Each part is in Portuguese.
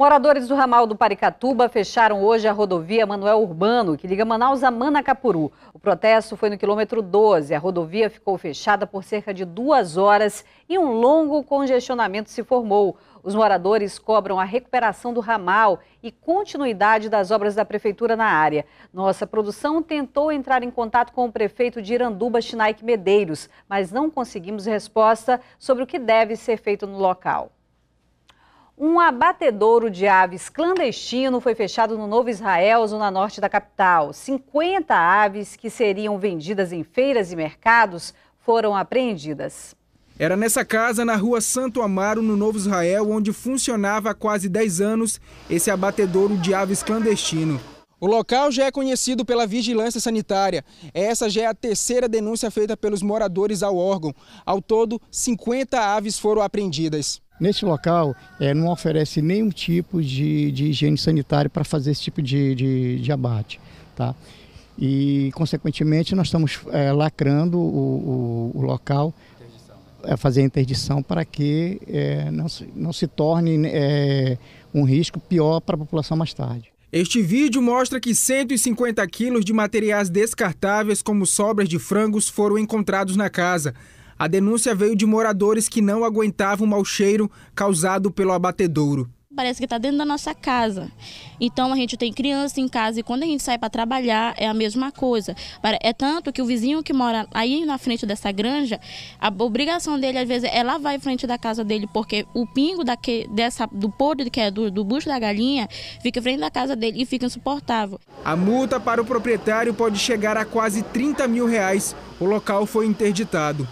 Moradores do ramal do Paricatuba fecharam hoje a rodovia Manuel Urbano, que liga Manaus a Manacapuru. O protesto foi no quilômetro 12. A rodovia ficou fechada por cerca de duas horas e um longo congestionamento se formou. Os moradores cobram a recuperação do ramal e continuidade das obras da prefeitura na área. Nossa produção tentou entrar em contato com o prefeito de Iranduba, Chinaik Medeiros, mas não conseguimos resposta sobre o que deve ser feito no local. Um abatedouro de aves clandestino foi fechado no Novo Israel, zona norte da capital. 50 aves que seriam vendidas em feiras e mercados foram apreendidas. Era nessa casa, na rua Santo Amaro, no Novo Israel, onde funcionava há quase 10 anos esse abatedouro de aves clandestino. O local já é conhecido pela vigilância sanitária. Essa já é a terceira denúncia feita pelos moradores ao órgão. Ao todo, 50 aves foram apreendidas. Neste local, é, não oferece nenhum tipo de, de higiene sanitária para fazer esse tipo de, de, de, abate. Tá? E, consequentemente, nós estamos é, lacrando o, o, o local, né? é, fazer a interdição para que é, não, se, não se torne é, um risco pior para a população mais tarde. Este vídeo mostra que 150 quilos de materiais descartáveis, como sobras de frangos, foram encontrados na casa. A denúncia veio de moradores que não aguentavam o mau cheiro causado pelo abatedouro. Parece que está dentro da nossa casa. Então a gente tem criança em casa e quando a gente sai para trabalhar é a mesma coisa. É tanto que o vizinho que mora aí na frente dessa granja, a obrigação dele às vezes é lavar em frente da casa dele, porque o pingo dessa, do podre, que é do, do bucho da galinha, fica em frente da casa dele e fica insuportável. A multa para o proprietário pode chegar a quase 30 mil reais. O local foi interditado.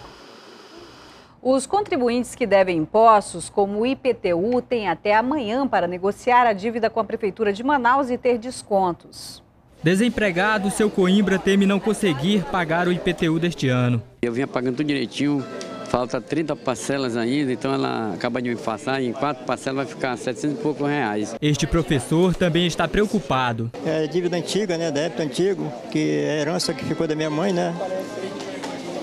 Os contribuintes que devem impostos, como o IPTU, têm até amanhã para negociar a dívida com a Prefeitura de Manaus e ter descontos. Desempregado, seu Coimbra teme não conseguir pagar o IPTU deste ano. Eu vinha pagando tudo direitinho, falta 30 parcelas ainda, então ela acaba de me passar, em quatro parcelas vai ficar 700 e poucos reais. Este professor também está preocupado. É dívida antiga, né, débito antigo, que é herança que ficou da minha mãe, né,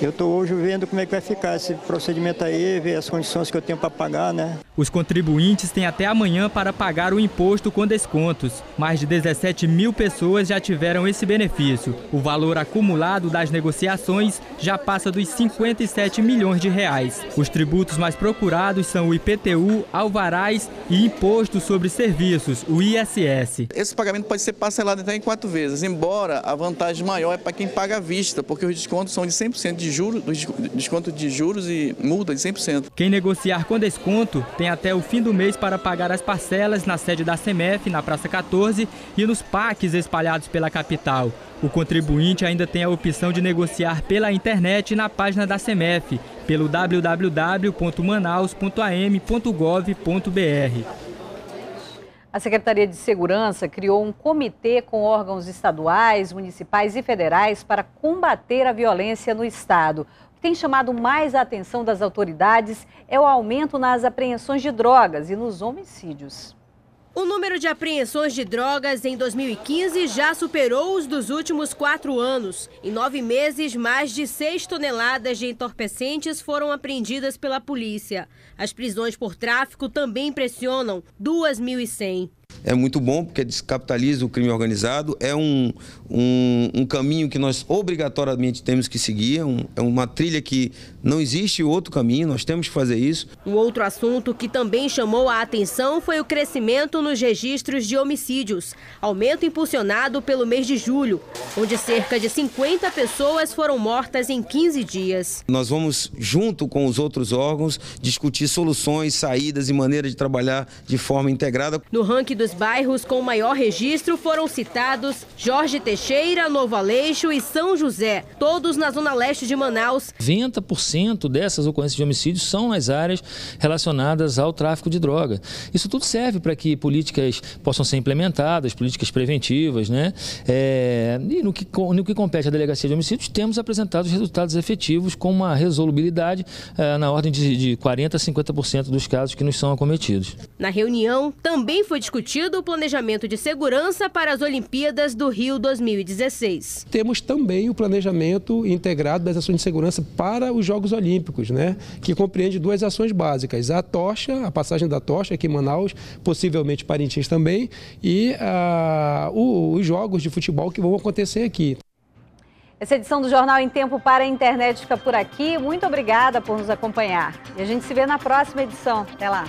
eu estou hoje vendo como é que vai ficar esse procedimento aí, ver as condições que eu tenho para pagar, né? Os contribuintes têm até amanhã para pagar o imposto com descontos. Mais de 17 mil pessoas já tiveram esse benefício. O valor acumulado das negociações já passa dos 57 milhões de reais. Os tributos mais procurados são o IPTU, alvarás e imposto sobre serviços, o ISS. Esse pagamento pode ser parcelado até em quatro vezes, embora a vantagem maior é para quem paga à vista, porque os descontos são de 100% de de juros, desconto de juros e multa de 100%. Quem negociar com desconto tem até o fim do mês para pagar as parcelas na sede da CEMEF, na Praça 14, e nos parques espalhados pela capital. O contribuinte ainda tem a opção de negociar pela internet na página da CEMEF, pelo www.manaus.am.gov.br. A Secretaria de Segurança criou um comitê com órgãos estaduais, municipais e federais para combater a violência no Estado. O que tem chamado mais a atenção das autoridades é o aumento nas apreensões de drogas e nos homicídios. O número de apreensões de drogas em 2015 já superou os dos últimos quatro anos. Em nove meses, mais de seis toneladas de entorpecentes foram apreendidas pela polícia. As prisões por tráfico também impressionam 2.100. É muito bom porque descapitaliza o crime organizado, é um, um, um caminho que nós obrigatoriamente temos que seguir, um, é uma trilha que não existe outro caminho, nós temos que fazer isso. Um outro assunto que também chamou a atenção foi o crescimento nos registros de homicídios, aumento impulsionado pelo mês de julho, onde cerca de 50 pessoas foram mortas em 15 dias. Nós vamos, junto com os outros órgãos, discutir soluções, saídas e maneiras de trabalhar de forma integrada. No ranking dos bairros com maior registro foram citados Jorge Teixeira, Novo Aleixo e São José, todos na zona leste de Manaus. 90% dessas ocorrências de homicídios são nas áreas relacionadas ao tráfico de droga. Isso tudo serve para que políticas possam ser implementadas, políticas preventivas, né? É, e no que, no que compete à delegacia de homicídios, temos apresentado os resultados efetivos com uma resolubilidade é, na ordem de, de 40% a 50% dos casos que nos são acometidos. Na reunião, também foi discutido discutido o planejamento de segurança para as Olimpíadas do Rio 2016. Temos também o planejamento integrado das ações de segurança para os Jogos Olímpicos, né? que compreende duas ações básicas: a tocha, a passagem da tocha aqui em Manaus, possivelmente Parintins também, e ah, os jogos de futebol que vão acontecer aqui. Essa edição do Jornal em Tempo para a Internet fica por aqui. Muito obrigada por nos acompanhar. E a gente se vê na próxima edição. Até lá.